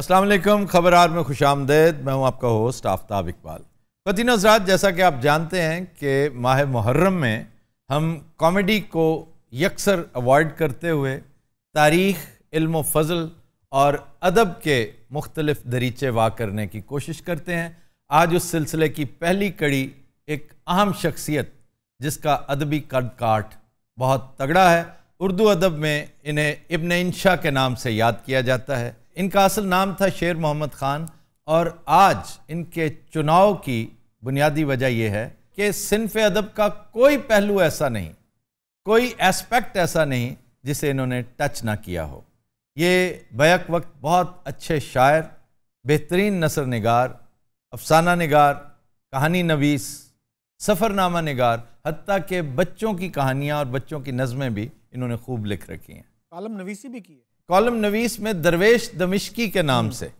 असलम खबरार में खुश आमदेद मैं हूँ आपका होस्ट आफ्ताब इकबाल फतिन हजरात जैसा कि आप जानते हैं कि माह मुहर्रम में हम कॉमेडी को यकसर अवॉइड करते हुए तारीख इल्म फजल और अदब के मुख्तलिफ दरीचे वा करने की कोशिश करते हैं आज उस सिलसिले की पहली कड़ी एक अहम शख्सियत जिसका अदबी कद काट बहुत तगड़ा है उर्दू अदब में इन्हें इब्न इंशा के नाम से याद किया जाता है इनका असल नाम था शेर मोहम्मद ख़ान और आज इनके चुनाव की बुनियादी वजह यह है कि सिनफ अदब का कोई पहलू ऐसा नहीं कोई एस्पेक्ट ऐसा नहीं जिसे इन्होंने टच ना किया हो ये बैक वक्त बहुत अच्छे शायर बेहतरीन नसर नगार अफसाना नगार कहानी नवीस सफ़रनामा नगार हती के बच्चों की कहानियाँ और बच्चों की नज़में भी इन्होंने खूब लिख रखी हैं कालम नवीसी भी की है कॉलम नवीस में दरवेश दमिश्की के नाम से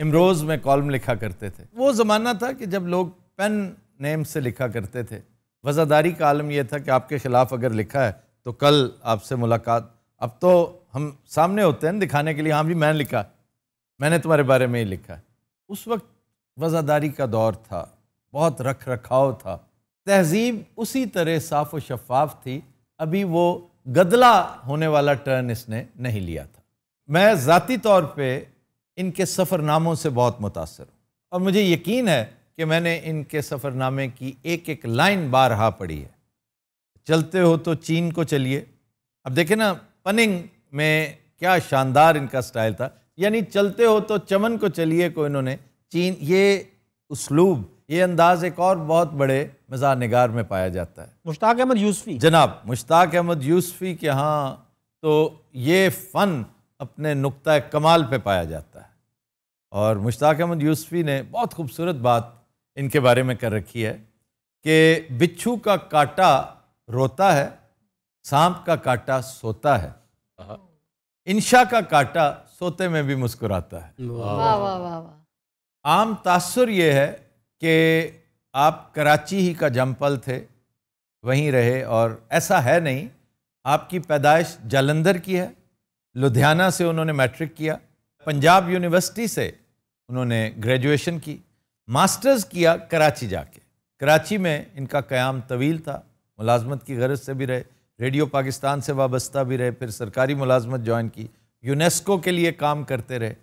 इमरोज़ में कॉलम लिखा करते थे वो ज़माना था कि जब लोग पेन नेम से लिखा करते थे वज़ादारी का आलम यह था कि आपके ख़िलाफ़ अगर लिखा है तो कल आपसे मुलाकात अब तो हम सामने होते हैं दिखाने के लिए हाँ भी मैंने लिखा मैंने तुम्हारे बारे में ही लिखा है उस वक्त वज़ादारी का दौर था बहुत रख रखाव था तहजीब उसी तरह साफ़ व शफाफ थी अभी वो गदला होने वाला टर्न इसने नहीं लिया था मैं ज़ाती तौर पे इनके सफ़रनामों से बहुत मुतासर हूँ और मुझे यकीन है कि मैंने इनके सफ़रनामे की एक एक लाइन बारहा पढ़ी है चलते हो तो चीन को चलिए अब देखें ना पनिंग में क्या शानदार इनका स्टाइल था यानी चलते हो तो चमन को चलिए को इन्होंने चीन ये उसलूब ये अंदाज एक और बहुत बड़े मज़ा निगार में पाया जाता है मुश्ताक अहमद यूसफ़ी जनाब मुश्ताक अहमद यूसफ़ी के यहाँ तो ये फ़न अपने नुकता कमाल पे पाया जाता है और मुश्ताक अहमद यूसफ़ी ने बहुत खूबसूरत बात इनके बारे में कर रखी है कि बिच्छू का काटा रोता है सांप का काटा सोता है इंशा का काटा सोते में भी मुस्कुराता है वाह वाह वाह आम तासुर ये है कि आप कराची ही का जमपल थे वहीं रहे और ऐसा है नहीं आपकी पैदाइश जालंधर की है लुधियाना से उन्होंने मैट्रिक किया पंजाब यूनिवर्सिटी से उन्होंने ग्रेजुएशन की मास्टर्स किया कराची जाके कराची में इनका क़्याम तवील था मुलाजमत की गरज से भी रहे रेडियो पाकिस्तान से वाबस्ता भी रहे फिर सरकारी मुलाजमत ज्वाइन की यूनेस्को के लिए काम करते रहे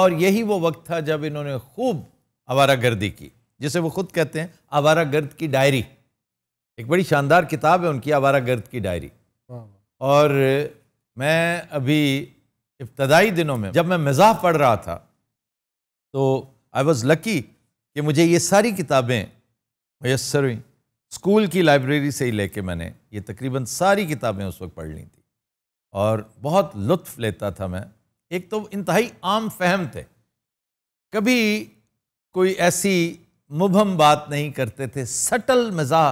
और यही वो वक्त था जब इन्होंने खूब आवारा गर्दी की जिसे वो खुद कहते हैं आवारा गर्द की डायरी एक बड़ी शानदार किताब है उनकी आवारा गर्द की डायरी और मैं अभी इब्तदाई दिनों में जब मैं मज़ाह पढ़ रहा था तो आई वॉज़ लकी कि मुझे ये सारी किताबें मैसर हुई स्कूल की लाइब्रेरी से ही लेके मैंने ये तकरीबन सारी किताबें उस वक्त पढ़ ली थी और बहुत लुत्फ लेता था मैं एक तो इंतहाई आम फहम थे कभी कोई ऐसी मुबहम बात नहीं करते थे सटल मिजा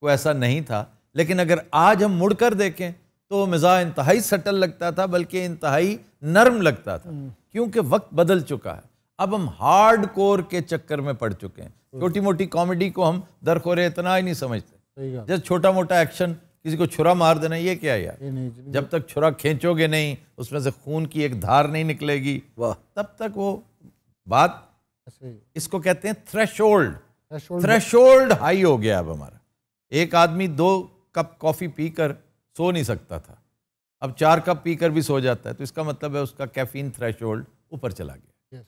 को ऐसा नहीं था लेकिन अगर आज हम मुड़ कर देखें तो वो मिजा इंतहाई सटल लगता था बल्कि इंतहाई नरम लगता था हम्म। क्योंकि वक्त बदल चुका है अब हम हार्ड कोर के चक्कर में पड़ चुके हैं छोटी मोटी कॉमेडी को हम दरखोरे इतना ही नहीं समझते जैसे छोटा मोटा एक्शन किसी को छुरा मार देना ये क्या यार जब तक छुरा खींचोगे नहीं उसमें से खून की एक धार नहीं निकलेगी वाह तब तक वो बात इसको कहते हैं threshold threshold high हो गया अब हमारा एक आदमी दो कप कॉफ़ी पीकर सो नहीं सकता था अब चार कप पीकर भी सो जाता है तो इसका मतलब है उसका कैफीन थ्रेश होल्ड ऊपर चला गया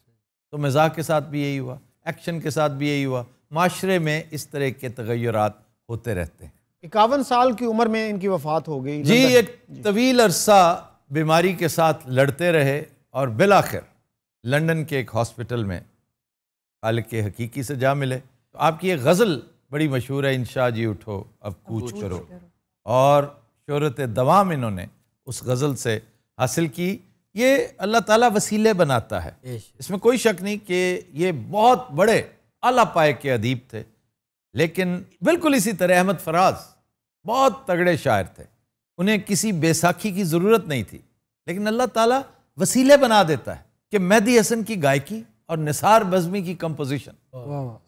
तो मजाक के साथ भी यही हुआ एक्शन के साथ भी यही हुआ माशरे में इस तरह के तगैरत होते रहते हैं इक्यावन साल की उम्र में इनकी वफात हो गई जी एक तवील अरसा बीमारी के साथ लड़ते रहे और बिलाखिर लंदन के एक हॉस्पिटल में अल के हकीकी से जा मिले तो आपकी ये गज़ल बड़ी मशहूर है शाह जी उठो अब कूच करो और शहरत दवाम इन्होंने उस गज़ल से हासिल की ये अल्लाह ताला वसीले बनाता है इसमें कोई शक नहीं कि ये बहुत बड़े अला पाए के अदीब थे लेकिन बिल्कुल इसी तरह अहमद फराज बहुत तगड़े शायर थे उन्हें किसी बेसाखी की ज़रूरत नहीं थी लेकिन अल्लाह ताला वसीले बना देता है कि मेहदी हसन की गायकी और निसार बजमी की कंपोजिशन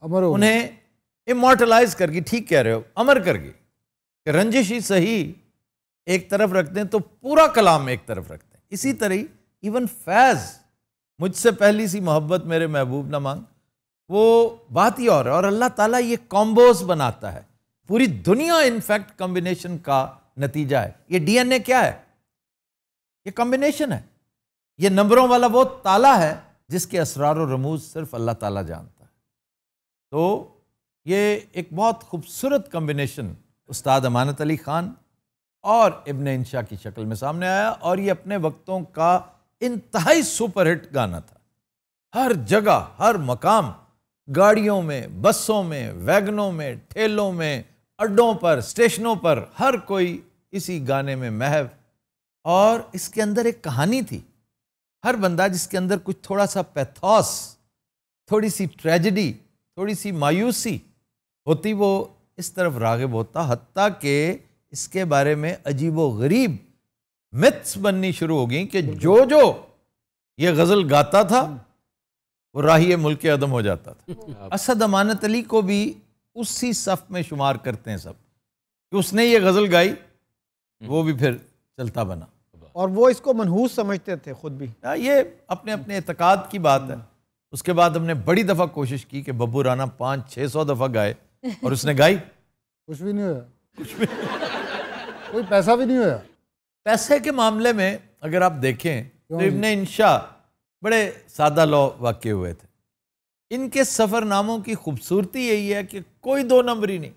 अमर उन्हें इमोटलाइज करके ठीक कह रहे हो अमर करके रंजिश ही सही एक तरफ रख दें तो पूरा कलाम एक तरफ रख दें इसी हम्म। तरह इवन फैज़ मुझसे पहली सी मोहब्बत मेरे महबूब ना मांग वो बात ही और है और अल्लाह ताला ये कॉम्बोज बनाता है पूरी दुनिया इनफैक्ट कॉम्बिनेशन का नतीजा है ये डीएनए क्या है ये कॉम्बिनेशन है ये नंबरों वाला वो ताला है जिसके असरार और रमूज सिर्फ अल्लाह ताला जानता है तो ये एक बहुत खूबसूरत कम्बिनेशन उस्ताद अमानत अली ख़ान और इबन इंशा की शक्ल में सामने आया और ये अपने वक्तों का इंतहाई सुपरहिट गाना था हर जगह हर मकाम गाड़ियों में बसों में वैगनों में ठेलों में अड्डों पर स्टेशनों पर हर कोई इसी गाने में महव और इसके अंदर एक कहानी थी हर बंदा जिसके अंदर कुछ थोड़ा सा पैथॉस थोड़ी सी ट्रेजडी थोड़ी सी मायूसी होती वो इस तरफ रागिब होता हती के इसके बारे में अजीब व गरीब मिथ्स बननी शुरू हो गई कि जो जो ये गज़ल गाता था वो राही मुल्क अदम हो जाता था असद अमानत अली को भी उसी सफ़ में शुमार करते हैं सब कि उसने ये गज़ल गाई वो भी फिर चलता बना और वो इसको मनहूस समझते थे खुद भी आ, हाँ, ये अपने अपने एतकाद की बात है उसके बाद हमने बड़ी दफ़ा कोशिश की कि बब्बू राना पाँच छः सौ दफ़ा गाए और उसने गाई कुछ भी नहीं हुआ कुछ भी कोई पैसा भी नहीं हुआ पैसे के मामले में अगर आप देखें तो इबन इंशा बड़े सादा लो वाक्य हुए थे इनके सफ़रनामों की खूबसूरती यही है कि कोई दो नंबरी नहीं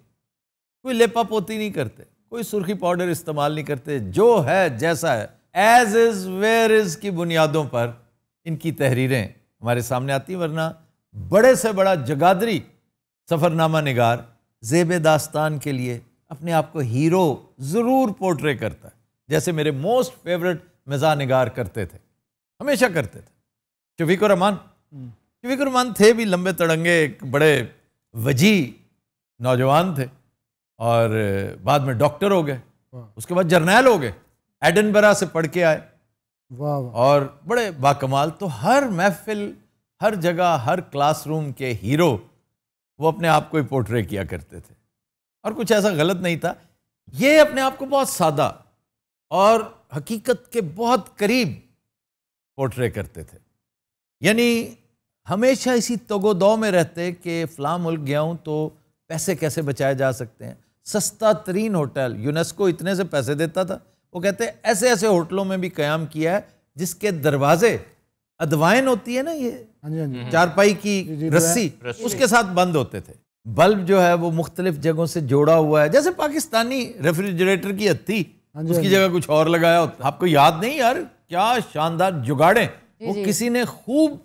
कोई लेपा पोती नहीं करते कोई सुर्खी पाउडर इस्तेमाल नहीं करते जो है जैसा है एज इज वेयर इज की बुनियादों पर इनकी तहरीरें हमारे सामने आती वरना बड़े से बड़ा जगादरी सफ़रनामा निगार जेब दास्तान के लिए अपने आप को हीरो ज़रूर पोर्ट्रे करता है जैसे मेरे मोस्ट फेवरेट मिजा निगार करते थे हमेशा करते थे शफीक रहमान हम्म। शफीक रहमान थे भी लंबे तड़ंगे एक बड़े वजी नौजवान थे और बाद में डॉक्टर हो गए उसके बाद जर्नैल हो गए एडनबरा से पढ़ के आए वाह और बड़े बाकमाल तो हर महफिल हर जगह हर क्लासरूम के हीरो वो अपने आप को ही पोर्ट्रे किया करते थे और कुछ ऐसा गलत नहीं था ये अपने आप को बहुत सादा और हकीकत के बहुत करीब पोर्ट्रे करते थे यानी हमेशा इसी तगोदौ में रहते कि फ्लाम मुल्क गया हूँ तो पैसे कैसे बचाए जा सकते हैं सस्ता तरीन होटल यूनेस्को इतने से पैसे देता था वो कहते हैं ऐसे ऐसे होटलों में भी क्याम किया है जिसके दरवाजे अदवाइन होती है ना ये हाँ हाँ चारपाई की तो रस्सी उसके साथ बंद होते थे बल्ब जो है वो मुख्तलिफ जगहों से जोड़ा हुआ है जैसे पाकिस्तानी रेफ्रिजरेटर की हत्ती हाँ उसकी जगह कुछ और लगाया होता आपको याद नहीं यार क्या शानदार जुगाड़े वो किसी ने खूब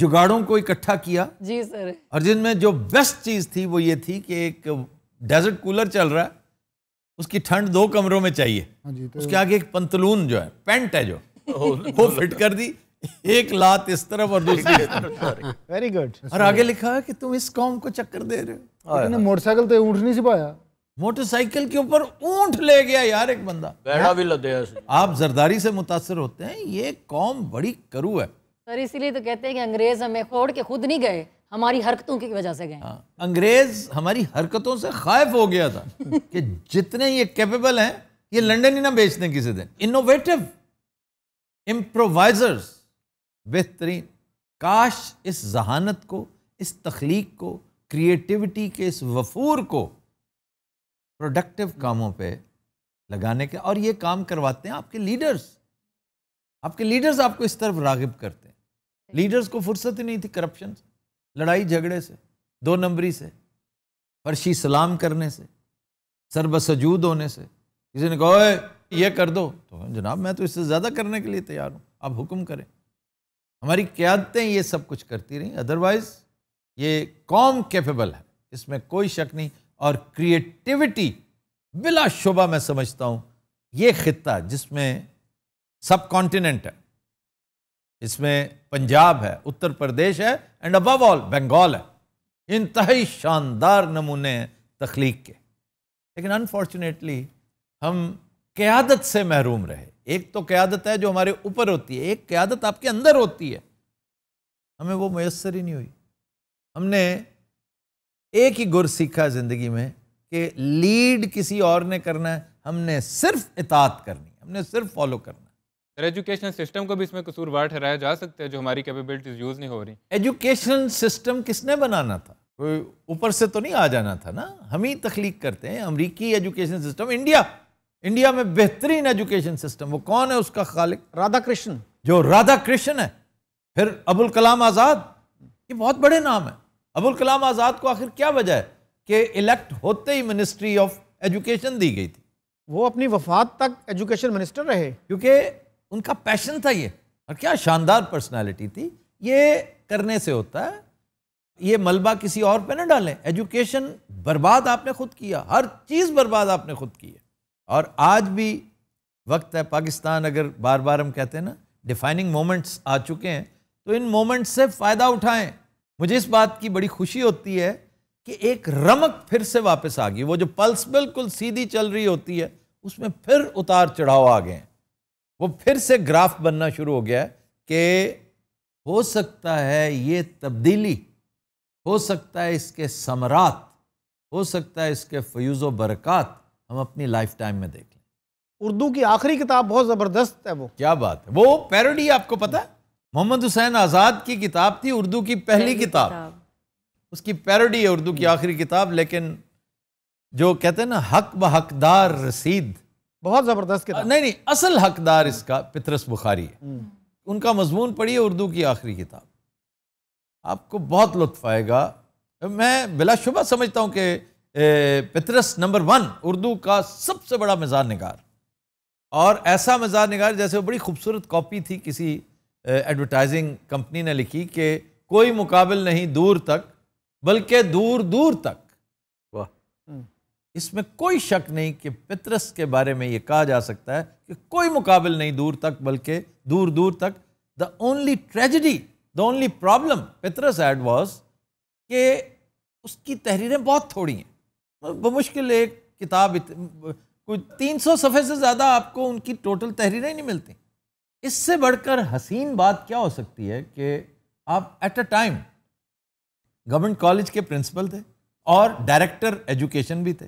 जुगाड़ों को इकट्ठा किया जी सर और जिनमें जो बेस्ट चीज थी वो ये थी कि एक डेजर्ट कूलर चल रहा है उसकी ठंड दो कमरों में चाहिए हाँ तो उसके आगे एक पंतलून जो है पेंट है जो वो फिट कर दी एक लात इस तरफ और दूसरी वेरी गुड और आगे लिखा है कि तुम इस कॉम को चक्कर दे रहे हो मोटरसाइकिल तो ऊँट नहीं सिपाया मोटरसाइकिल के ऊपर ऊंट ले गया यार एक बंदा बैठा भी लदे आप जरदारी से मुतासर होते हैं ये कौम बड़ी करू है सर इसीलिए तो कहते हैं कि अंग्रेज हमें खोड़ के खुद नहीं गए हमारी हरकतों की वजह से गए हाँ, अंग्रेज हमारी हरकतों से खायफ हो गया था कि जितने ये कैपेबल हैं ये लंदन ही ना बेच दें किसी दिन इनोवेटिव इम्प्रोवाइजर्स बेहतरीन काश इस जहानत को इस तख्लीक को क्रिएटिविटी के इस वफूर को प्रोडक्टिव कामों पे लगाने के और ये काम करवाते हैं आपके लीडर्स आपके लीडर्स आपको इस तरफ रागिब करते हैं लीडर्स को फुर्सत ही नहीं थी करप्शन से लड़ाई झगड़े से दो नंबरी से फर्शी सलाम करने से सरबसजूद होने से किसी ने कहो ये कर दो तो जनाब मैं तो इससे ज़्यादा करने के लिए तैयार हूँ आप हुक्म करें हमारी क्यादतें ये सब कुछ करती रहीं अदरवाइज़ ये कॉम कैपेबल है इसमें कोई शक नहीं और क्रिएटिविटी बिला शुबा मैं समझता हूँ ये खत्ता जिसमें सब कॉन्टिनेंट है इसमें पंजाब है उत्तर प्रदेश है एंड अबव ऑल बंगाल है इंतहाई शानदार नमूने तख्लीक के लेकिन अनफॉर्चुनेटली हम क़्यादत से महरूम रहे एक तो क़्यादत है जो हमारे ऊपर होती है एक क़्यादत आपके अंदर होती है हमें वो मैसर ही नहीं हुई हमने एक ही गुर सीखा ज़िंदगी में कि लीड किसी और ने करना है हमने सिर्फ इतात करनी हमने सिर्फ फॉलो करना सर एजुकेशन सिस्टम को भी इसमें कसूरवार ठहराया जा सकता है जो हमारी कैपेबिलिटीज यूज़ नहीं हो रही एजुकेशन सिस्टम किसने बनाना था कोई ऊपर से तो नहीं आ जाना था ना हम ही तख्लीक करते हैं अमरीकी एजुकेशन सिस्टम इंडिया इंडिया में बेहतरीन एजुकेशन सिस्टम वो कौन है उसका खालिक राधा कृष्ण जो राधा कृष्ण है फिर अबुल कलाम आज़ाद ये बहुत बड़े नाम है अबुल कलाम आज़ाद को आखिर क्या वजह है कि इलेक्ट होते ही मिनिस्ट्री ऑफ एजुकेशन दी गई थी वो अपनी वफात तक एजुकेशन मिनिस्टर रहे क्योंकि उनका पैशन था ये और क्या शानदार पर्सनालिटी थी ये करने से होता है ये मलबा किसी और पे ना डालें एजुकेशन बर्बाद आपने खुद किया हर चीज़ बर्बाद आपने खुद की है और आज भी वक्त है पाकिस्तान अगर बार बार हम कहते हैं ना डिफाइनिंग मोमेंट्स आ चुके हैं तो इन मोमेंट्स से फ़ायदा उठाएं मुझे इस बात की बड़ी खुशी होती है कि एक रमक फिर से वापस आ गई वो जो पल्स बिल्कुल सीधी चल रही होती है उसमें फिर उतार चढ़ाव आ गए हैं वो फिर से ग्राफ बनना शुरू हो गया है कि हो सकता है ये तब्दीली हो सकता है इसके समरात हो सकता है इसके फ्यूज़ बरक़ात हम अपनी लाइफ टाइम में देख लें उर्दू की आखिरी किताब बहुत ज़बरदस्त है वो क्या बात है वो पैरोडी आपको पता है मोहम्मद हुसैन आज़ाद की किताब थी उर्दू की पहली, पहली किताब।, किताब उसकी पैरोडी है उर्दू की आखिरी किताब लेकिन जो कहते हैं ना हक ब हकदार रसीद बहुत ज़बरदस्त किताब नहीं नहीं असल हकदार इसका पितरस बुखारी है हम्म। उनका मजमून पढ़िए उर्दू की आखिरी किताब आपको बहुत लुत्फ आएगा मैं बिलाशुबा समझता हूँ कि पितरस नंबर वन उर्दू का सबसे बड़ा मज़ार नगार और ऐसा मज़ार नगार जैसे वो बड़ी खूबसूरत कॉपी थी किसी एडवर्टाइजिंग कंपनी ने लिखी कि कोई मुकाबल नहीं दूर तक बल्कि दूर दूर तक इसमें कोई शक नहीं कि पितरस के बारे में ये कहा जा सकता है कि कोई मुकाबल नहीं दूर तक बल्कि दूर दूर तक the only tragedy the only problem Patras had was के उसकी तहरीरें बहुत थोड़ी हैं बमुश्किल एक किताब कोई तीन सौ सफ़े से ज़्यादा आपको उनकी टोटल तहरीरें नहीं मिलती इससे बढ़कर हसीन बात क्या हो सकती है कि आप at a time government college के प्रिंसिपल थे और डायरेक्टर एजुकेशन भी थे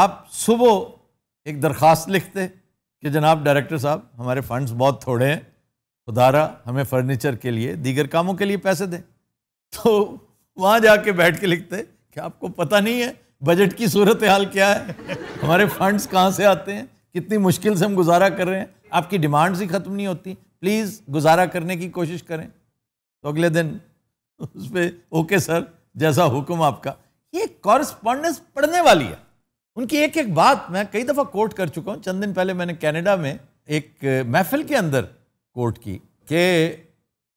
आप सुबह एक दरख्वास्त लिखते कि जनाब डायरेक्टर साहब हमारे फंड्स बहुत थोड़े हैं खुदारा हमें फर्नीचर के लिए दीगर कामों के लिए पैसे दें तो वहाँ जाके बैठ के लिखते कि आपको पता नहीं है बजट की सूरत हाल क्या है हमारे फंड्स कहाँ से आते हैं कितनी मुश्किल से हम गुजारा कर रहे हैं आपकी डिमांड्स ही ख़त्म नहीं होती प्लीज़ गुजारा करने की कोशिश करें तो अगले दिन उस पर ओके सर जैसा हुक्म आपका ये कॉरस्पॉन्डेंस पढ़ने वाली है उनकी एक एक बात मैं कई दफ़ा कोर्ट कर चुका हूँ चंद दिन पहले मैंने कनाडा में एक महफिल के अंदर कोर्ट की कि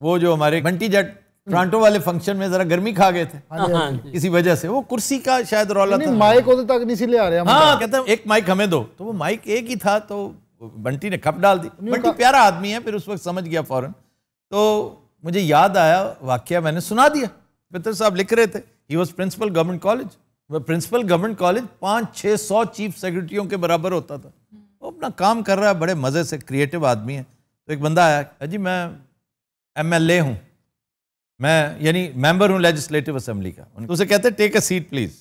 वो जो हमारे बंटी जट टोरंटो वाले फंक्शन में जरा गर्मी खा गए थे किसी हाँ हाँ वजह से वो कुर्सी का शायद रौला था माइक होते तक इसीलिए आ रहे हैं हाँ कहते हैं एक माइक हमें दो तो वो माइक एक ही था तो बंटी ने खप डाल दी बंटी प्यारा आदमी है फिर उस वक्त समझ गया फौरन तो मुझे याद आया वाक्य मैंने सुना दिया मित्र साहब लिख रहे थे he was principal government college वह प्रिंसिपल गवर्नमेंट कॉलेज पाँच छः सौ चीफ सेक्रेटरियों के बराबर होता था वो अपना काम कर रहा है बड़े मज़े से क्रिएटिव आदमी है तो एक बंदा आया अजी मैं एम एल ए हूँ मैं यानी मेंबर हूँ लेजिस्लेटिव असेंबली का तो उसे कहते टेक अ सीट प्लीज़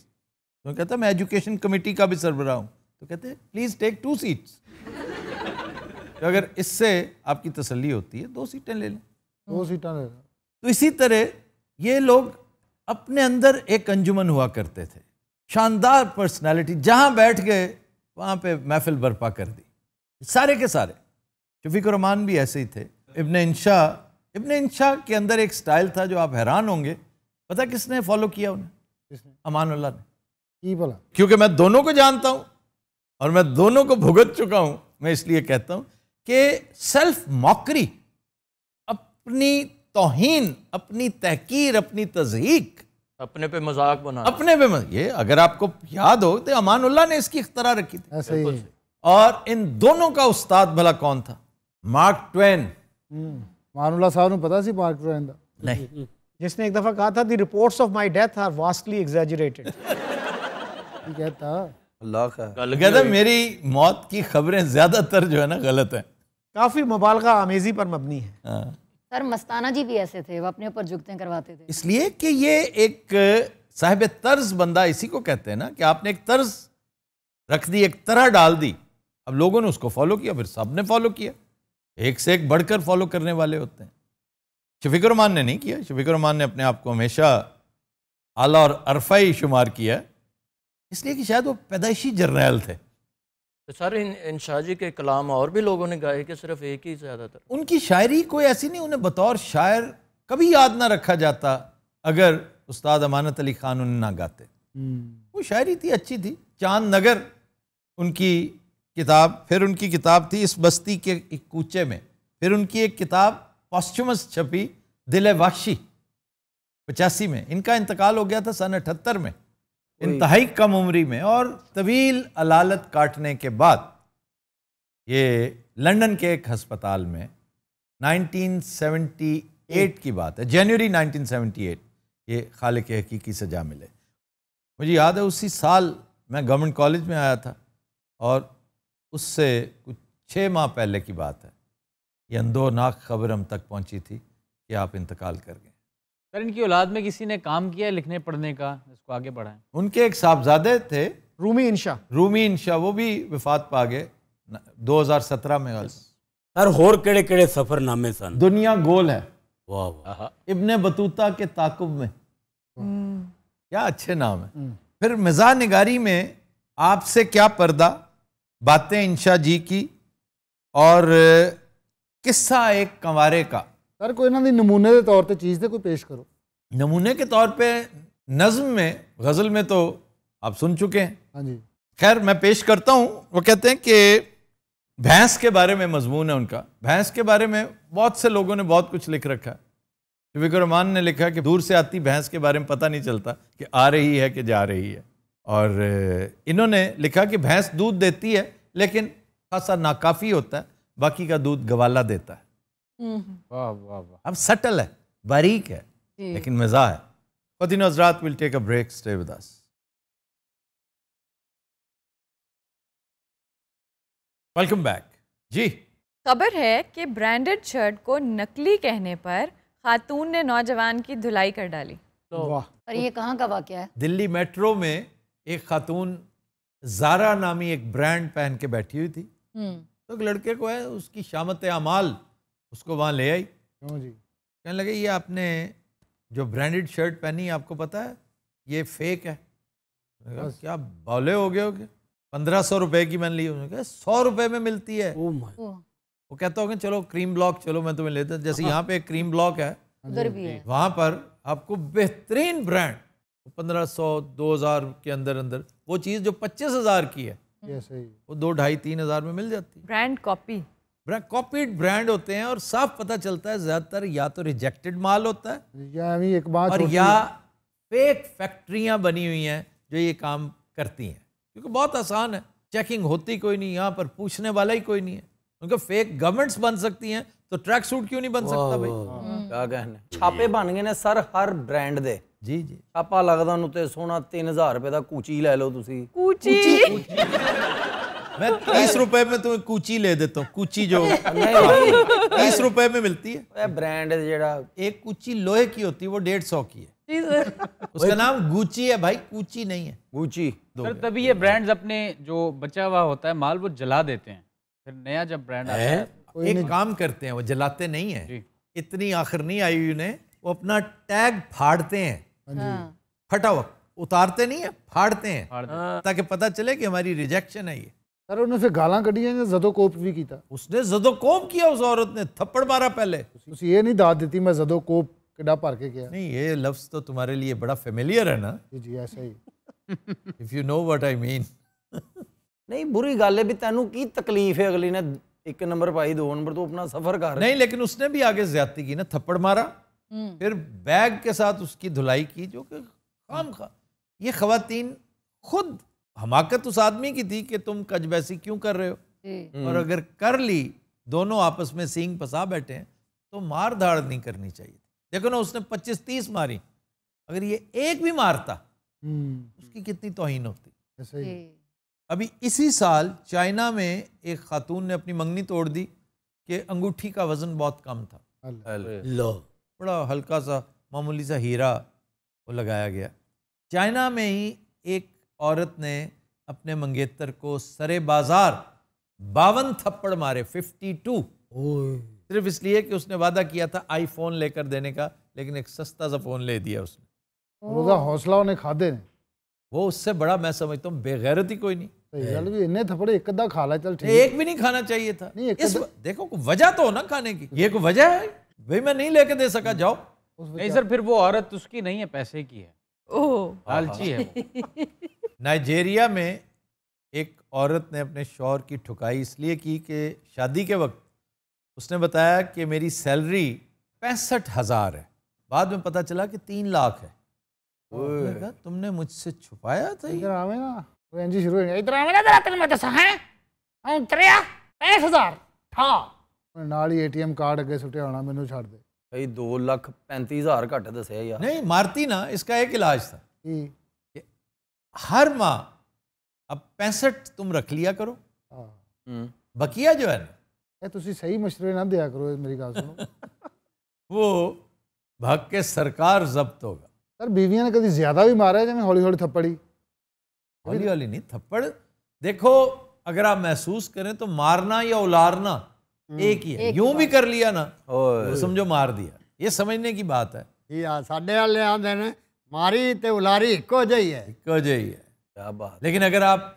तो कहता मैं एजुकेशन कमेटी का भी सरबरा हूँ तो कहते प्लीज़ टेक टू सीट्स तो अगर इससे आपकी तसल्ली होती है दो सीटें ले लें दो सीटें ले लें तो इसी तरह ये लोग अपने अंदर एक अंजुमन हुआ करते थे शानदार पर्सनालिटी जहाँ बैठ गए वहाँ पे महफिल बर्पा कर दी सारे के सारे शफीक रहमान भी ऐसे ही थे इबन इंशा इबन इंशा के अंदर एक स्टाइल था जो आप हैरान होंगे पता किसने फॉलो किया उन्हें अमानुल्ला ने बोला क्योंकि मैं दोनों को जानता हूँ और मैं दोनों को भुगत चुका हूँ मैं इसलिए कहता हूँ कि सेल्फ मौकरी अपनी तोहन अपनी तहकीर अपनी तजहीक अपने पे मजाक बना अपने पे मजाक ये अगर आपको याद हो तो अमानुल्लाह ने इसकी इख्तरा रखी थी ऐसे ही और इन दोनों का उस्ताद भला कौन था मार्क ट्वेन हम्म, अमानुल्लाह साहब ने पता सी मार्क ट्वेन था नहीं जिसने एक दफ़ा कहा था the reports of my death are vastly exaggerated कहता अल्लाह का कहता मेरी मौत की खबरें ज़्यादातर जो है ना गलत है काफ़ी मुबालका आमेजी पर मबनी है हाँ। सर मस्ताना जी भी ऐसे थे वो अपने ऊपर जुगते करवाते थे इसलिए कि ये एक साहब तर्ज बंदा इसी को कहते हैं ना कि आपने एक तर्ज रख दी एक तरह डाल दी अब लोगों ने उसको फॉलो किया फिर सब ने फॉलो किया एक से एक बढ़कर फॉलो करने वाले होते हैं शफिक रमान ने नहीं किया शफिक रमान ने अपने आप को हमेशा आला और अरफाई शुमार किया इसलिए कि शायद वो पैदाइशी जर्नैल थे तो सर इन, इन शाहजी के कलाम और भी लोगों ने गाए कि सिर्फ एक ही ज़्यादातर उनकी शायरी कोई ऐसी नहीं उन्हें बतौर शायर कभी याद ना रखा जाता अगर उस्ताद अमानत अली खान उन्हें ना गाते हम्म। वो शायरी थी अच्छी थी चांद नगर उनकी किताब फिर उनकी किताब थी इस बस्ती के एक कूचे में फिर उनकी एक किताब पॉस्चुमस छपी दिल वाशी पचासी में इनका इंतकाल हो गया था सन अठहत्तर में इंतहाई कम उम्री में और तवील अलालत काटने के बाद ये लंदन के एक हस्पताल में 1978 की बात है जनवरी 1978 ये खाल के हकीकी सजा मिले मुझे याद है उसी साल मैं गवर्नमेंट कॉलेज में आया था और उससे कुछ छः माह पहले की बात है ये अंदोनाक खबर हम तक पहुंची थी कि आप इंतकाल कर गए सर इनकी औलाद में किसी ने काम किया है लिखने पढ़ने का इसको आगे बढ़ाएं उनके एक साहबजादे थे रूमी इंशा रूमी इंशा वो भी विफात पा गए 2017 में सर होर केड़े केड़े सफरनामे सन दुनिया गोल है वाह वाह इब्ने बतूता के ताकुब में हम्म। क्या अच्छे नाम है हम्म। फिर मिजा निगारी में आपसे क्या पर्दा बातें इंशा जी की और किस्सा एक कंवारे का ਸਰ ਕੋਈ इन्होंने नमूने के तौर पर चीज़ ਚੀਜ਼ कोई पेश करो नमूने के तौर पर नज्म में गज़ल में तो आप सुन चुके हैं हाँ जी खैर मैं पेश करता हूँ वो कहते हैं कि भैंस के बारे में मजमून है उनका भैंस के बारे में बहुत से लोगों ने बहुत कुछ लिख रखा है शफीक ने लिखा कि दूर से आती भैंस के बारे में पता नहीं चलता कि आ रही है कि जा रही है और इन्होंने लिखा कि भैंस दूध देती है लेकिन खासा नाकाफ़ी होता है बाकी का दूध गवाला देता है हम्म। अब सटल है बारीक है लेकिन मज़ा है खुदिन हजरात will take a break stay with us welcome back जी खबर है कि ब्रांडेड शर्ट को नकली कहने पर खातून ने नौजवान की धुलाई कर डाली तो वाह और ये कहाँ का वाक्य है दिल्ली मेट्रो में एक खातून जारा नामी एक ब्रांड पहन के बैठी हुई थी हम्म। तो एक लड़के को है उसकी शामत अमाल उसको वहाँ ले आई जी कहने लगे ये आपने जो ब्रांडेड शर्ट पहनी आपको पता है ये फेक है क्या बौले हो गए हो गए पंद्रह सौ रुपये की मैंने ली उन्होंने कहा सौ रुपये में मिलती है माय oh oh. वो कहता होगा चलो क्रीम ब्लॉक चलो मैं तुम्हें लेता जैसे हाँ। यहाँ पे एक क्रीम ब्लॉक है उधर भी है वहाँ पर आपको बेहतरीन ब्रांड पंद्रह सौ दो हज़ार के अंदर अंदर वो चीज़ जो पच्चीस हज़ार की है वो दो ढाई तीन हज़ार में मिल जाती है brand copy brand copied brand होते हैं और साफ पता चलता है ज्यादातर या तो रिजेक्टेड माल होता है या अभी एक बात और या फेक फैक्ट्रियां बनी हुई हैं जो ये काम करती हैं क्योंकि बहुत आसान है चेकिंग होती कोई नहीं यहाँ पर पूछने वाला ही कोई नहीं है उनका फेक गवर्नमेंट्स बन सकती हैं तो ट्रैक सूट क्यों नहीं बन सकता भाई हम्म। क्या कहना छापे बन गए ना सर हर ब्रांड दे जी जी छापा लगता तो सोना तीन हजार रुपए का कूची ले लो ਲਓ कूची मैं तीस रुपए में तुम्हें कूची ले देता हूँ कूची जो हाँ, तीस रुपए में मिलती है ब्रांड एक कूची लोहे की होती है वो डेढ़ सौ की है उसका नाम गुची है भाई कूची नहीं है गुची सर तभी ये ब्रांड्स अपने जो बचा हुआ होता है माल वो जला देते हैं फिर नया जब ब्रांड आता है एक काम करते हैं वो जलाते नहीं है इतनी आखिर नहीं आई हुई वो अपना टैग फाड़ते हैं हाँ फटावक उतारते नहीं है फाड़ते हैं हाँ। ताकि पता चले कि हमारी रिजेक्शन है ये सर उन्हें फिर गालां कड़िया ने जदोकोप भी किया उसने जदोकोप किया उस औरत ने थप्पड़ मारा पहले उसे ये नहीं दाद देती मैं जदोकोप किडा पार के किया नहीं ये लफ्ज तो तुम्हारे लिए बड़ा फेमिलियर है ना जी जी ऐसा ही if you know what I mean नहीं बुरी गल है भी तेन की तकलीफ है अगली ने एक नंबर पाई दो नंबर तो अपना सफर कर नहीं लेकिन उसने भी आगे ज्यादा की ना थप्पड़ मारा हम्म। फिर बैग के साथ उसकी धुलाई की जो कि खाम खा ये खातन खुद हमाकत उस आदमी की थी कि तुम कजबैसी क्यों कर रहे हो और अगर कर ली दोनों आपस में सींग फंसा बैठे हैं तो मार धाड़ नहीं करनी चाहिए देखो ना उसने 25-30 मारी अगर ये एक भी मारता हम्म। उसकी कितनी तोहिन होती अभी इसी साल चाइना में एक खातून ने अपनी मंगनी तोड़ दी कि अंगूठी का वजन बहुत कम था लो बड़ा हल्का सा मामूली सा हीरा वो लगाया गया चाइना में ही एक औरत ने अपने मंगेतर को सरे बाजार बावन थप्पड़ मारे फिफ्टी टू सिर्फ इसलिए कि उसने वादा किया था आईफोन लेकर देने का लेकिन एक सस्ता सा फोन ले दिया उसने रोजा हौसला उन्हें खा दे वो उससे बड़ा मैं समझता हूँ बेगैरत ही कोई नहीं इन्हें थपड़े एक खा ला चल ठीक एक भी नहीं खाना चाहिए था नहीं एक इस देखो वजह तो हो ना खाने की ये कोई वजह है भाई मैं नहीं लेके दे सका जाओ नहीं सर फिर वो औरत उसकी नहीं है पैसे की है ओह लालची है नाइजेरिया में एक औरत ने अपने शौहर की ठुकाई इसलिए की कि शादी के वक्त उसने बताया कि मेरी सैलरी पैंसठ हज़ार है बाद में पता चला कि तीन लाख है तो तुमने मुझसे छुपाया था इधर आवे ना वो एनजी शुरू हो गया इधर आवे ना तेरे में दसा है ਹਾਂ ਉਤਰਿਆ 65000 ਠਾ ਨਾਲ ਹੀ ਏਟੀਐਮ ਕਾਰਡ ਅੱਗੇ ਸੁੱਟਿਆ ਹੋਣਾ हर माह अब पैंसठ तुम रख लिया करो हाँ। हम्म। बकिया जो है ना ਤੁਸੀਂ ਸਹੀ ਮਸ਼ਵਰੇ ਨਾ ਦਿਆ ਕਰੋ ਮੇਰੀ ਗੱਲ वो ਉਹ के सरकार जब्त होगा सर बीवियां ने कभी ज्यादा भी मारा ਮਾਰਿਆ ਜਿਵੇਂ हौली ਹੌਲੀ ਥੱਪੜੀ हौली ਹੌਲੀ ਨਹੀਂ ਥੱਪੜ अगर आप महसूस करें तो मारना या उलारना हम्म। एक ही है यूं भी कर लिया ना तो समझो मार दिया ये समझने की बात है साढ़े वाले आते हैं मारी ते उलारी को इको को है क्या बात लेकिन अगर आप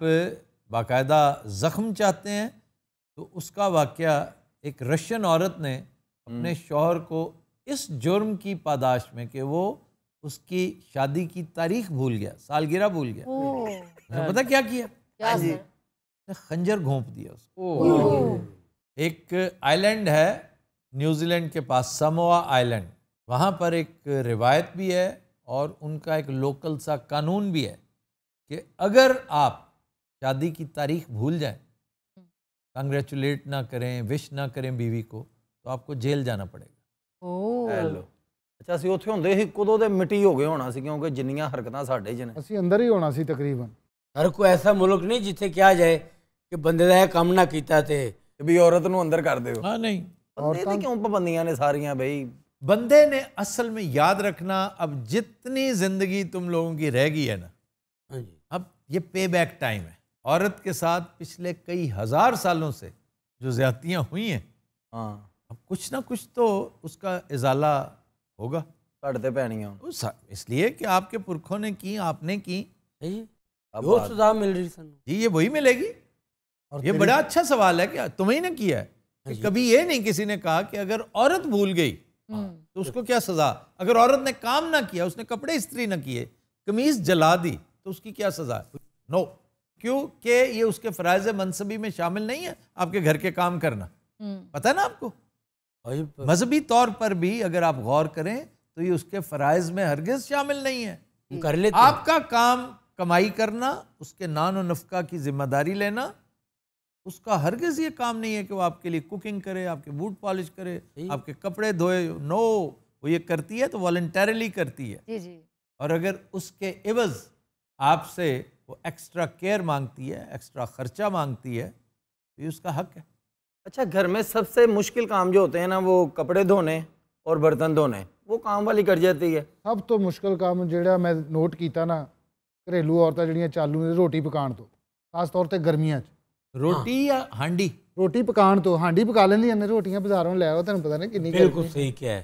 बाकायदा ज़ख्म चाहते हैं तो उसका वाक्य एक रशियन औरत ने अपने हम्म। शोहर को इस जुर्म की पादाश में कि वो उसकी शादी की तारीख भूल गया सालगिरह भूल गया तो पता क्या किया क्या हाँ खंजर घोंप दिया उसको एक आइलैंड है न्यूजीलैंड के पास समोआ आइलैंड वहाँ पर एक रिवायत भी है और उनका एक लोकल सा कानून भी है कि अगर आप शादी की तारीख भूल जाएं कंग्रेचुलेट ना करें विश ना करें बीवी को तो आपको जेल जाना पड़ेगा अच्छा असं मिट्टी हो गए होना क्योंकि हरकत साढ़े अंदर ही होना हर कोई ऐसा मुल्क नहीं जिथे क्या जाए कि बंद का यह ना किया हाँ, क्यों पाबंदियां ने सारिया बंदे ने असल में याद रखना अब जितनी जिंदगी तुम लोगों की रह गई है ना हाँ अब ये पे बैक टाइम है औरत के साथ पिछले कई हजार सालों से जो ज्यादतियां हुई हैं हाँ अब कुछ ना कुछ तो उसका इजाला होगा कटते पैनिया तो इसलिए कि आपके पुरखों ने की आपने की अब सजा मिल रही जी ये वही मिलेगी और ये बड़ा अच्छा सवाल है कि तुम्हें ना किया है हाँ कभी ये नहीं किसी ने कहा कि अगर औरत भूल गई हाँ, हम्म। तो उसको क्या सजा अगर औरत ने काम ना किया उसने कपड़े इस्त्री ना किए कमीज जला दी तो उसकी क्या सजा है नो क्योंकि ये उसके फराज मनसबी में शामिल नहीं है आपके घर के काम करना हम्म। पता है ना आपको मजहबी तौर पर भी अगर आप गौर करें तो ये उसके फराइज में हरगिज शामिल नहीं है कर लेते आपका काम कमाई करना उसके नान और नफका की जिम्मेदारी लेना उसका हरगिज़ ये काम नहीं है कि वो आपके लिए कुकिंग करे आपके बूट पॉलिश करे आपके कपड़े धोए नो वो ये करती है तो वॉल्टरली करती है जी जी और अगर उसके एवज आपसे वो एक्स्ट्रा केयर मांगती है एक्स्ट्रा खर्चा मांगती है तो ये उसका हक है अच्छा घर में सबसे मुश्किल काम जो होते हैं ना वो कपड़े धोने और बर्तन धोने वो काम वाली कर जाती है सब तो मुश्किल काम जोड़ा मैं नोट किया ना घरेलू औरतें जो चालू रोटी पका तो खास तौर पर गर्मिया रोटी ਰੋਟੀ ਜਾਂ ਹਾਂਡੀ ਰੋਟੀ ਪਕਾਉਣ ਤੋਂ ਹਾਂਡੀ ਪਕਾ ਲੈਂਦੀਆਂ ਨੇ रोटियां बाजारों ले आओ तन्नू पता नहीं ਕਿੰਨੀ बिल्कुल सही क्या है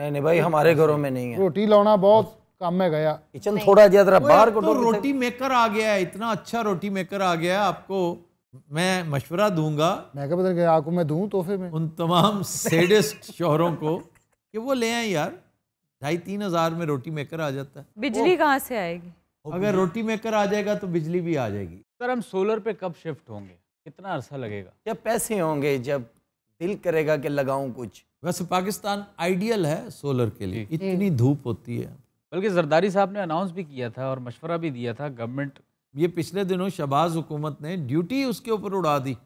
नहीं नहीं भाई हमारे घरों में नहीं है रोटी लाना बहुत काम ਹੈਗਾ गया किचन थोड़ा जरा जरा बाहर को तो रोटी मेकर आ गया है इतना अच्छा रोटी मेकर आ गया है आपको मैं मशवरा दूंगा मैं क्या पता आपको मैं दूं तोहफे में उन तमाम सेडिस्ट शोहरों को कि वो ले आए यार ढाई तीन हजार में रोटी मेकर आ जाता है बिजली कहाँ से आएगी अगर रोटी मेकर आ जाएगा तो बिजली भी आ जाएगी सर हम सोलर पे कब शिफ्ट होंगे कितना अरसा लगेगा जब पैसे होंगे जब दिल करेगा कि लगाऊं कुछ वैसे पाकिस्तान आइडियल है सोलर के लिए इतनी धूप होती है बल्कि जरदारी साहब ने अनाउंस भी किया था और मशवरा भी दिया था गवर्नमेंट ये पिछले दिनों शबाज हुकूमत ने ड्यूटी उसके ऊपर उड़ा दी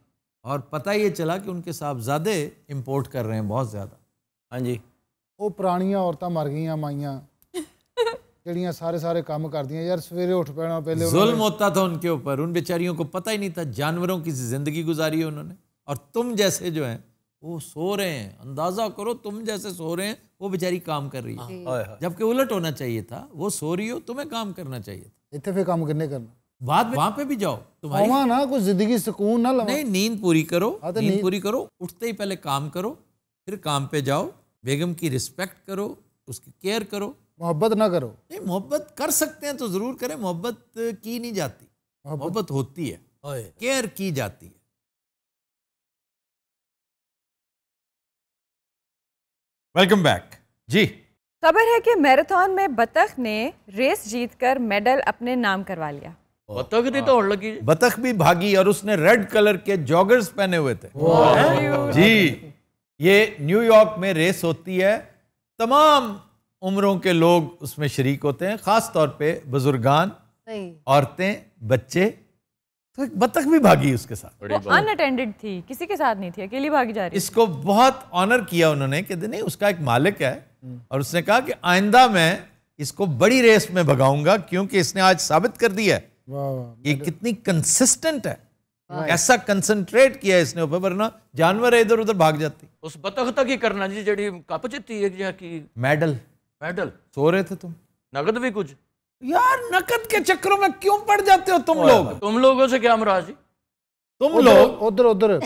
और पता ये चला कि उनके साहबजादे इम्पोर्ट कर रहे हैं बहुत ज़्यादा हाँ जी वो पुरानियाँ औरतें मर गई माइयाँ जड़िया सारे सारे काम कर ਕਰਦੀਆਂ यार सवेरे उठ पैना पहले जुल्म होता था उनके ऊपर उन बेचारियों को पता ही नहीं था जानवरों की जिंदगी गुजारी है उन्होंने और तुम जैसे जो हैं वो सो रहे हैं अंदाजा करो तुम जैसे सो रहे हैं वो बेचारी काम कर रही है जबकि उलट होना चाहिए था वो सो रही हो तुम्हें काम करना चाहिए था इतने फिर काम करने करना बाद में वहां पे भी जाओ तुम्हारी वहां ना कुछ जिंदगी सुकून ना नहीं नींद पूरी करो नींद पूरी करो उठते ही पहले काम करो फिर काम पे जाओ बेगम की रिस्पेक्ट करो उसकी केयर करो मोहब्बत ना करो नहीं मोहब्बत कर सकते हैं तो ज़रूर करें मोहब्बत की नहीं जाती मोहब्बत होती है केयर की जाती है वेलकम बैक जी खबर है कि मैराथन में बतख ने रेस जीतकर मेडल अपने नाम करवा लिया बतख तो लगी बतख भी भागी और उसने रेड कलर के जॉगर्स पहने हुए थे जी ये न्यूयॉर्क में रेस होती है तमाम उम्रों के लोग उसमें शरीक होते हैं ख़ास तौर पे बुजुर्गान औरतें बच्चे तो एक बतख भी भागी उसके साथ वो अनअटेंडेड थी किसी के साथ नहीं थी अकेली भागी जा रही इसको बहुत ऑनर किया उन्होंने कि नहीं उसका एक मालिक है और उसने कहा कि आइंदा मैं इसको बड़ी रेस में भगाऊंगा क्योंकि इसने आज साबित कर दिया है ये कितनी कंसिस्टेंट है ऐसा कंसंट्रेट किया इसने ऊपर वरना जानवर इधर उधर भाग जाती उस बतख तक ही करना जी जड़ी कप जीती है कि मेडल मेडल सो रहे थे तुम नकद भी कुछ यार नकद के चक्रों में क्यों पड़ जाते हो तुम लोग तुम लोगों से क्या मराज तुम लोग उधर उधर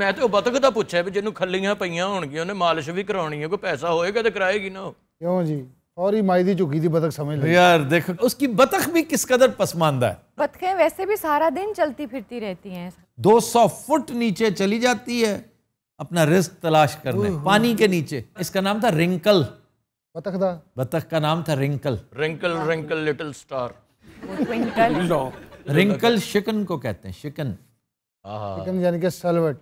मैं तो ਉਹ ਬਤਕ ਦਾ ਪੁੱਛਿਆ ਵੀ ਜਿਹਨੂੰ ਖੱਲੀਆਂ ਪਈਆਂ ਹੋਣਗੀਆਂ ਉਹਨੇ ਮਾਲਿਸ਼ ਵੀ ਕਰਾਉਣੀ ਹੈ ਕੋਈ ਪੈਸਾ ਹੋਏਗਾ ਤੇ ਕਰਾਏਗੀ ਨਾ ਕਿਉਂ ਜੀ और ही माई दी झुकी थी बतख समझ लो यार देखो उसकी बतख भी किस कदर पसमानदा है बतखें वैसे भी सारा दिन चलती फिरती रहती हैं 200 फुट नीचे चली जाती है अपना रिस्क तलाश करने पानी के नीचे इसका नाम था रिंकल बतख था बतख का नाम था wrinkle wrinkle wrinkle little star wrinkle शिकन को कहते हैं शिकन शिकन यानी सलवट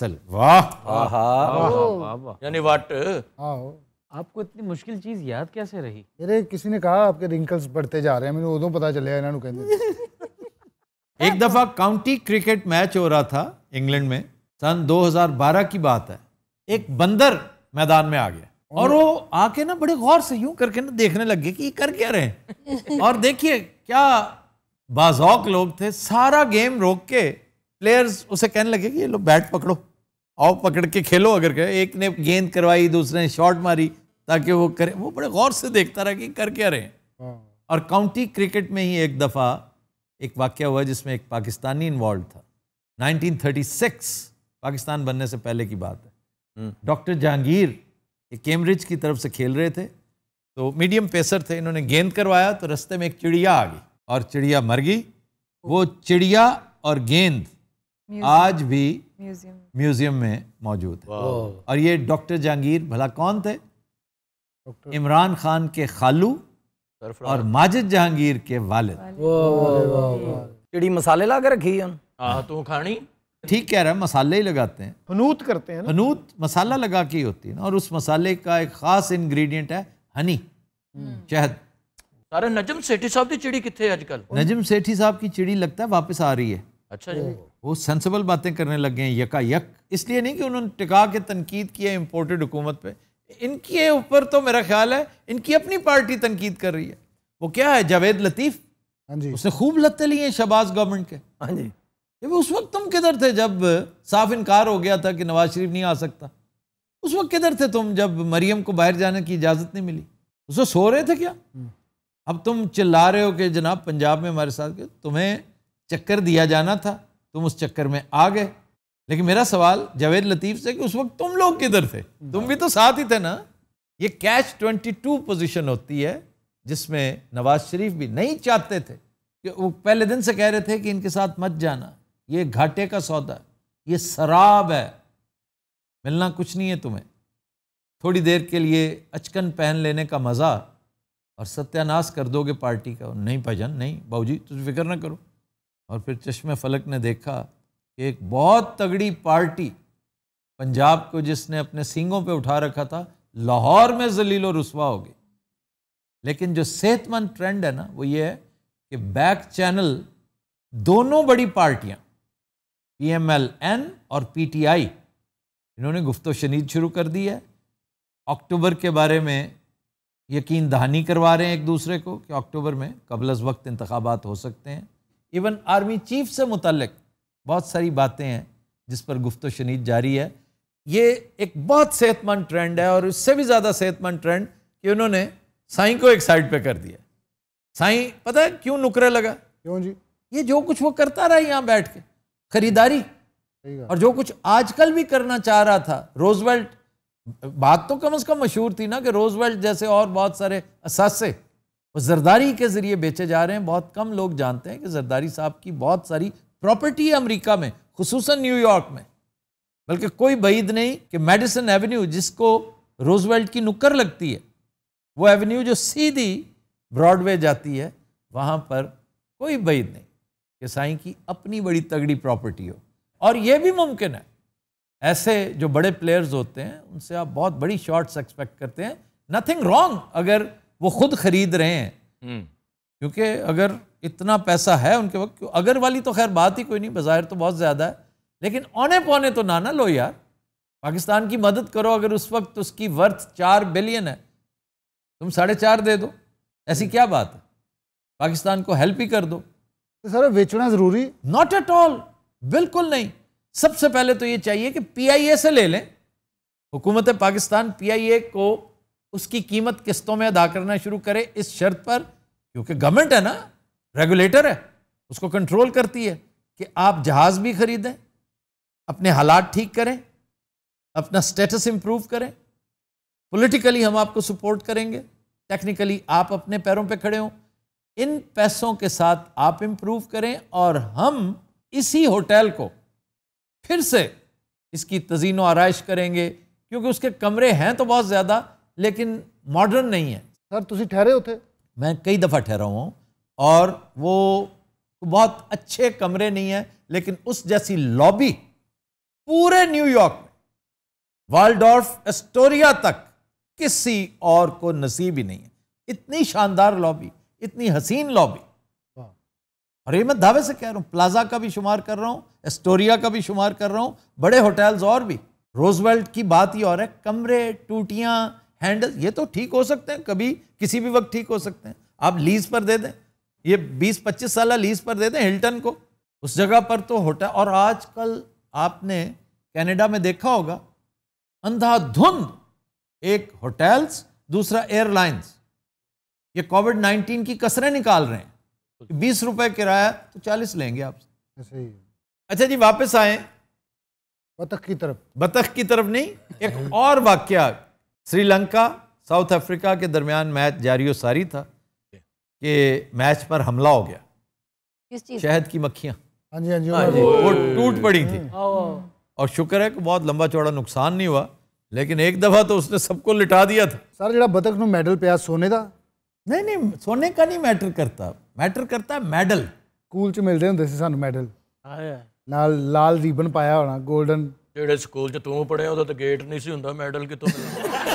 सल वाह यानी वाट आपको इतनी मुश्किल चीज याद कैसे रही अरे किसी ने कहा आपके रिंकल्स बढ़ते जा रहे हैं मैंने उਦੋਂ पता चले ਇਹਨਾਂ ਨੂੰ एक दफा काउंटी क्रिकेट मैच हो रहा था इंग्लैंड में सन 2012 की बात है एक बंदर मैदान में आ गया और वो आके ना बड़े गौर से यूं करके ना देखने लग गए कि ये कर क्या रहे और देखिए क्या बाजौक लोग थे सारा गेम रोक के प्लेयर्स उसे कहने लगे कि ये लोग बैट पकड़ो आओ पकड़ के खेलो अगर कहे एक ने गेंद करवाई दूसरे ने शॉट मारी ताकि वो करे वो बड़े गौर से देखता रहा कि कर क्या रहे हाँ। और काउंटी क्रिकेट में ही एक दफ़ा एक वाक्य हुआ जिसमें एक पाकिस्तानी इन्वॉल्व था 1936 पाकिस्तान बनने से पहले की बात है हम्म। डॉक्टर जहांगीर ये कैम्ब्रिज की तरफ से खेल रहे थे तो मीडियम पेसर थे इन्होंने गेंद करवाया तो रस्ते में एक चिड़िया आ गई और चिड़िया मर गई वो चिड़िया और गेंद आज भी म्यूजियम में मौजूद है और ये डॉक्टर जहांगीर भला कौन थे इमरान खान के खालू और माजिद जहांगीर के वालिद चिड़ी मसाले ला के रखी है तो खानी ठीक कह रहा है मसाले ही लगाते हैं हनूत करते हैं हनूत मसाला लगा के ही होती है ना और उस मसाले का एक ख़ास इंग्रेडिएंट है हनी हम्म। शहद सारे नजम सेठी साहब की चिड़ी कितने आजकल नजम सेठी साहब की चिड़ी लगता है वापस आ रही है अच्छा जी वो सेंसिबल बातें करने लग गए हैं यका यक इसलिए नहीं कि उन्होंने टिका के तनकीद की है इम्पोर्टेड हुकूमत पे इनके ऊपर तो मेरा ख्याल है इनकी अपनी पार्टी तनकीद कर रही है वो क्या है जावेद लतीफ़ हाँ जी उसने खूब लते लिए शबाज गवर्नमेंट के हाँ जी क्योंकि उस वक्त तुम किधर थे जब साफ इनकार हो गया था कि नवाज शरीफ नहीं आ सकता उस वक्त किधर थे तुम जब मरियम को बाहर जाने की इजाज़त नहीं मिली उस वक्त सो रहे थे क्या हम्म। अब तुम चिल्ला रहे हो कि जनाब पंजाब में हमारे साथ तुम्हें चक्कर दिया जाना था तुम उस चक्कर में आ गए लेकिन मेरा सवाल जावेद लतीफ़ से कि उस वक्त तुम लोग किधर थे तुम भी तो साथ ही थे ना ये कैच 22 पोजीशन होती है जिसमें नवाज शरीफ भी नहीं चाहते थे कि वो पहले दिन से कह रहे थे कि इनके साथ मत जाना ये घाटे का सौदा है ये शराब है मिलना कुछ नहीं है तुम्हें थोड़ी देर के लिए अचकन पहन लेने का मज़ा और सत्यानाश कर दोगे पार्टी का नहीं भजन नहीं बाबूजी तुझ फिक्र ना करो और फिर चश्मे फलक ने देखा कि एक बहुत तगड़ी पार्टी पंजाब को जिसने अपने सींगों पे उठा रखा था लाहौर में जलील और रसवा हो गई लेकिन जो सेहतमंद ट्रेंड है ना वो ये है कि बैक चैनल दोनों बड़ी पार्टियां पी एम एल एन और पी टी आई इन्होंने गुफ्त शनीद शुरू कर दी है अक्टूबर के बारे में यकीन दहानी करवा रहे हैं एक दूसरे को कि अक्टूबर में कबलज वक्त इंतबात हो सकते हैं इवन आर्मी चीफ से मुतलक बहुत सारी बातें हैं जिस पर गुफ्त शनीद जारी है ये एक बहुत सेहतमंद ट्रेंड है और इससे भी ज़्यादा सेहतमंद ट्रेंड कि उन्होंने साई को एक साइड पर कर दिया साई पता है क्यों नुकरे लगा क्यों जी ये जो कुछ वो करता रहा यहाँ बैठ के खरीदारी और जो कुछ आजकल भी करना चाह रहा था रोजवेल्ट बात तो कम से कम मशहूर थी ना कि रोजवेल्ट जैसे और बहुत सारे असासे वो जरदारी के ज़रिए बेचे जा रहे हैं बहुत कम लोग जानते हैं कि जरदारी साहब की बहुत सारी प्रॉपर्टी है अमरीका में खसूस न्यूयॉर्क में बल्कि कोई बईद नहीं कि मेडिसन एवेन्यू जिसको रोजवेल्ट की नुक्कर लगती है वो एवेन्यू जो सीधी ब्रॉडवे जाती है वहाँ पर कोई बईद नहीं कि साई की अपनी बड़ी तगड़ी प्रॉपर्टी हो और ये भी मुमकिन है ऐसे जो बड़े प्लेयर्स होते हैं उनसे आप बहुत बड़ी शॉट्स एक्सपेक्ट करते हैं नथिंग रॉन्ग अगर वो खुद खरीद रहे हैं हम्म। क्योंकि अगर इतना पैसा है उनके वक्त अगर वाली तो खैर बात ही कोई नहीं बाज़ाहिर तो बहुत ज़्यादा है लेकिन औने पौने तो ना ना लो यार पाकिस्तान की मदद करो अगर उस वक्त उसकी वर्थ चार बिलियन है तुम साढ़े चार दे दो ऐसी क्या बात है पाकिस्तान को हेल्प ही कर दो तो सर बेचना जरूरी नॉट एट ऑल बिल्कुल नहीं सबसे पहले तो ये चाहिए कि पीआईए से ले लें हुकूमत पाकिस्तान पीआईए को उसकी कीमत किस्तों में अदा करना शुरू करे इस शर्त पर क्योंकि गवर्नमेंट है ना रेगुलेटर है उसको कंट्रोल करती है कि आप जहाज भी खरीदें अपने हालात ठीक करें अपना स्टेटस इंप्रूव करें पॉलिटिकली हम आपको सपोर्ट करेंगे टेक्निकली आप अपने पैरों पे खड़े हों इन पैसों के साथ आप इम्प्रूव करें और हम इसी होटल को फिर से इसकी तजीनों आरइश करेंगे क्योंकि उसके कमरे हैं तो बहुत ज़्यादा लेकिन मॉडर्न नहीं है सर तुम ठहरे होते मैं कई दफ़ा ठहरा हूँ और वो बहुत अच्छे कमरे नहीं हैं लेकिन उस जैसी लॉबी पूरे न्यूयॉर्क में वाल्डॉर्फ एस्टोरिया तक किसी और को नसीब ही नहीं है इतनी शानदार लॉबी इतनी हसीन लॉबी और ये मैं दावे से कह रहा हूँ प्लाजा का भी शुमार कर रहा हूँ एस्टोरिया का भी शुमार कर रहा हूँ बड़े होटल्स और भी रोजवेल्ट की बात ही और है कमरे टूटियाँ हैंडल ये तो ठीक हो सकते हैं कभी किसी भी वक्त ठीक हो सकते हैं आप लीज पर दे दें ये 20-25 साल लीज पर दे दें हिल्टन को उस जगह पर तो होटल और आजकल आपने कैनेडा में देखा होगा अंधाधुंध एक होटल्स दूसरा एयरलाइंस ये कोविड नाइन्टीन की कसरें निकाल रहे हैं बीस रुपए किराया तो चालीस लेंगे आपसे अच्छा जी वापस आए बतख की तरफ बतख की तरफ नहीं एक और वाक्य श्रीलंका साउथ अफ्रीका के दरमियान मैच और सारी था कि मैच पर हमला हो गया शहद की मक्खियां हाँ जी हाँ जी, हाँ जी वो टूट पड़ी थी और शुक्र है कि बहुत लंबा चौड़ा नुकसान नहीं हुआ लेकिन एक दफा तो उसने सबको लिटा दिया था सर जो बतख मेडल पे सोने का नहीं नहीं सोने का नहीं मैटर करता मैटर करता ਮੈਡਲ ਸਕੂਲ ਚ ਮਿਲਦੇ ਹੁੰਦੇ ਸੀ ਸਾਨੂੰ ਮੈਡਲ ਆਇਆ ਨਾਲ ਲਾਲ ਰੀਬਨ ਪਾਇਆ ਹੋਣਾ 골ਡਨ ਜਿਹੜੇ ਸਕੂਲ ਚ ਤੂੰ ਪੜਿਆ ਉਹਦਾ ਤਾਂ ਗੇਟ ਨਹੀਂ ਸੀ ਹੁੰਦਾ ਮੈਡਲ ਕਿਤੋਂ ਮਿਲਦਾ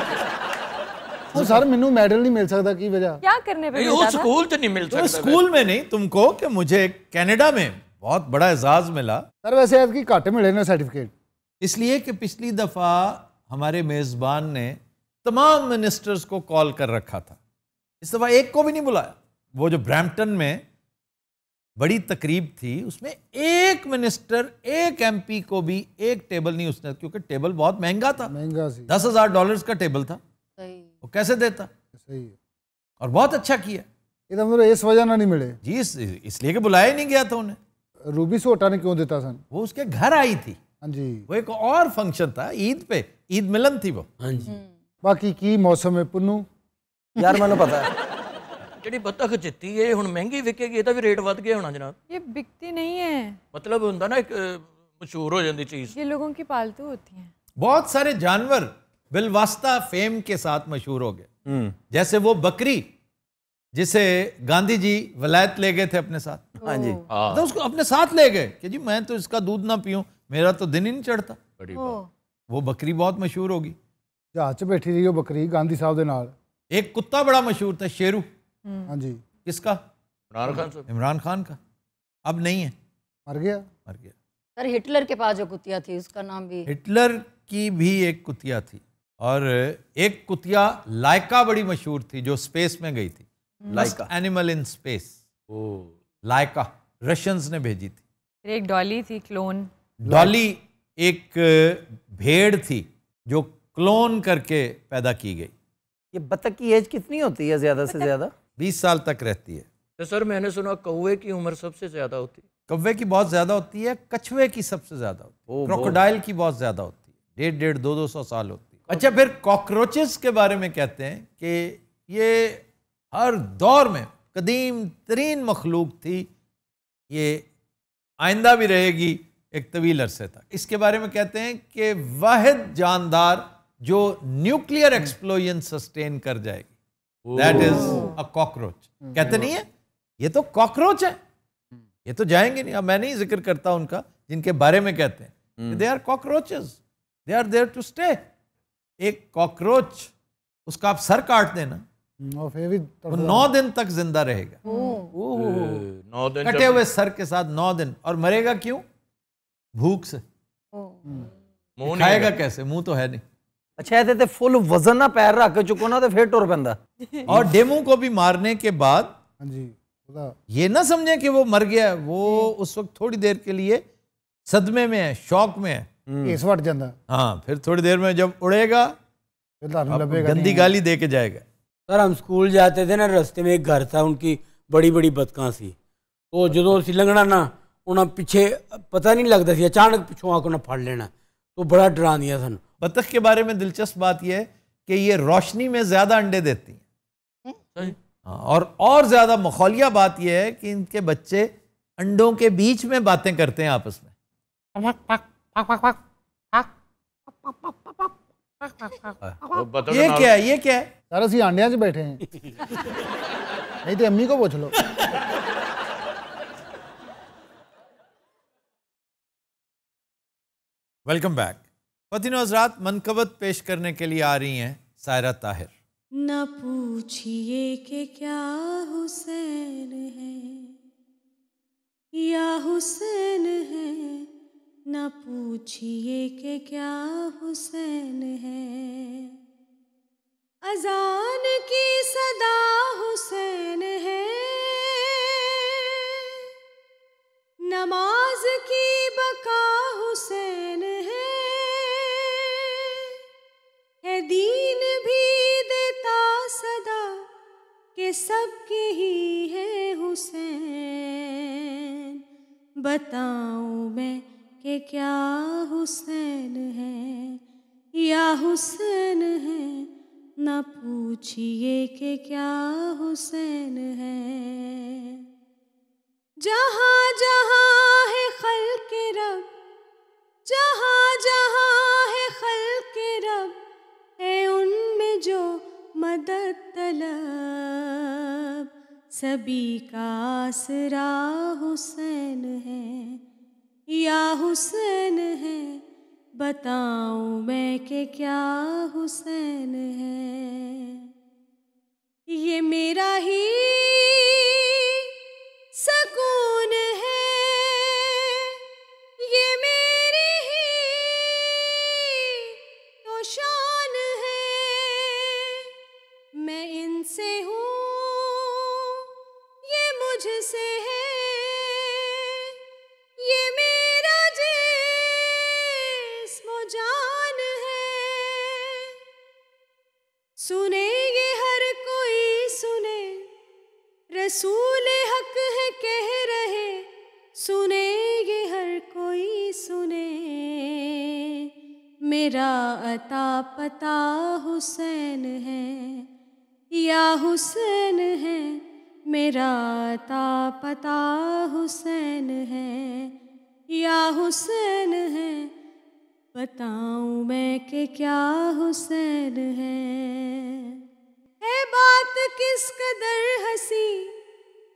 सर मैनू ਮੈਡਲ नहीं मिल सकता की वजह क्या करने पे वो स्कूल तो नहीं मिल सकता स्कूल में नहीं तुमको कि मुझे कनाडा में बहुत बड़ा एजाज मिला सर वैसे आज की काटे मिले ना सर्टिफिकेट इसलिए कि पिछली दफ़ा हमारे मेज़बान ने तमाम मिनिस्टर्स को कॉल कर रखा था इस दफ़ा एक को भी नहीं बुलाया वो जो ब्रैम्पटन में बड़ी तकरीब थी उसमें एक मिनिस्टर एक एमपी को भी एक टेबल नहीं उसने क्योंकि टेबल बहुत महंगा था महंगा सी दस हज़ार डॉलर का टेबल था सही वो कैसे देता सही है और बहुत अच्छा किया इधर तो इस वजह ना नहीं मिले जी इस, इसलिए कि बुलाया नहीं गया था उन्हें रूबी से हटाने क्यों देता सन वो उसके घर आई थी हाँ जी वो एक और फंक्शन था ईद पे ईद मिलन थी वो हाँ जी हम्म। बाकी की मौसम है पुनू यार मैं पता ये बिकती नहीं है मतलब ये लोगों की पालतू होती बहुत सारे जानवर बिलवास्ता फेम के साथ मशहूर हो गए हम्म। जैसे वो बकरी जिसे गांधी जी वलायत ले गए थे अपने साथ हाँ जी हाँ। तो उसको अपने साथ ले गए कि जी मैं तो इसका दूध ना पीऊ मेरा तो दिन ही नहीं चढ़ता वो बकरी बहुत मशहूर होगी जहाज बैठी रही बकरी ਉਹ ਬੱਕਰੀ एक कुत्ता बड़ा मशहूर था शेरू हम्म। हाँ जी किसका इमरान खान साहब इमरान खान का अब नहीं है मर गया मर गया सर हिटलर के पास जो कुतिया थी उसका नाम भी हिटलर की भी एक कुतिया थी और एक कुतिया लाइका बड़ी मशहूर थी जो स्पेस में गई थी हम्म। Laika animal in space oh Laika Russians ने भेजी थी एक डॉली थी क्लोन डॉली एक भेड़ थी जो क्लोन करके पैदा की गई ये बतख की एज कितनी होती है ज़्यादा से ज़्यादा बीस साल तक रहती है तो सर मैंने सुना कौवे की उम्र सबसे ज़्यादा होती है कौवे की बहुत ज़्यादा होती है कछुए की सबसे ज़्यादा होती है क्रोकोडाइल की बहुत ज़्यादा होती है डेढ़ डेढ़ दो दो सौ साल होती है अच्छा फिर कॉकरोचेस के बारे में कहते हैं कि ये हर दौर में कदीम तरीन मखलूक थी ये आइंदा भी रहेगी एक तवील अरसे तक इसके बारे में कहते हैं कि वाहिद जानदार जो न्यूक्लियर एक्सप्लोजन सस्टेन कर जाएगी दैट इज अ कॉकरोच कहते नहीं है ये तो कॉकरोच है hmm. ये तो जाएंगे नहीं अब मैं नहीं जिक्र करता उनका जिनके बारे में कहते हैं they are cockroaches they are there to stay एक कॉकरोच उसका आप सर काट देना नौ, hmm. तो नौ दिन तक जिंदा रहेगा hmm. नौ दिन कटे हुए सर के साथ नौ दिन और मरेगा क्यों भूख से खाएगा कैसे मुंह तो है नहीं अच्छा ऐसे ਤੇ फुल वजन ना पैर रख चुको ना तो फिर ਫੇਰ ਟੁਰ और डेमू को भी मारने के बाद हाँ जी ये ना समझे कि वो मर गया वो हम्म। उस वक्त थोड़ी देर के लिए सदमे में है शौक में है हम्म। हाँ फिर थोड़ी देर में जब उड़ेगा गंदी गाली दे के जाएगा सर हम स्कूल जाते थे ना रस्ते में एक घर था उनकी बड़ी बड़ी बदका सी तो जो असी लंघना ना उन्हें पीछे पता नहीं लगता सी अचानक पिछों आके उन्हें फड़ लेना तो बड़ा डरा दिया सू बतख के बारे में दिलचस्प बात यह है कि ये रोशनी में ज़्यादा अंडे देती हैं और और ज़्यादा मखौलिया बात यह है कि इनके बच्चे अंडों के बीच में बातें करते हैं आपस में ये क्या है ये क्या है सारा सी अंडिया से बैठे हैं नहीं तो अम्मी को पूछ लो वेलकम बैक वतिन हजरात मनकबत पेश करने के लिए आ रही हैं सायरा ताहिर न पूछिए कि क्या हुसैन है या हुसैन है न पूछिए कि क्या हुसैन है अजान की सद क्या हुसैन है या हुसैन है न पूछिए कि क्या हुसैन है जहाँ जहाँ है खल के रब जहाँ जहाँ है खल के रब है उनमें जो मदद तलब सभी का सरा हुसैन हुसैन है बताऊं मैं के क्या हुसैन है ये मेरा ही सकून है ये मेरी ही तो शान है मैं इनसे हूँ ये मुझसे है तेरा अता पता हुसैन है या हुसैन है मेरा अता पता हुसैन है या हुसैन है बताऊं मैं के क्या हुसैन है हे बात किस कदर हसी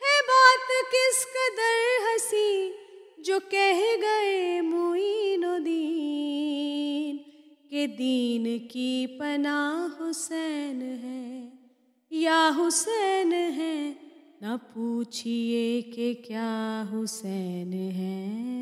है बात किस कदर हसी जो कह गए मुइनुद्दीन ये दीन की पना हुसैन है या हुसैन है न पूछिए कि क्या हुसैन है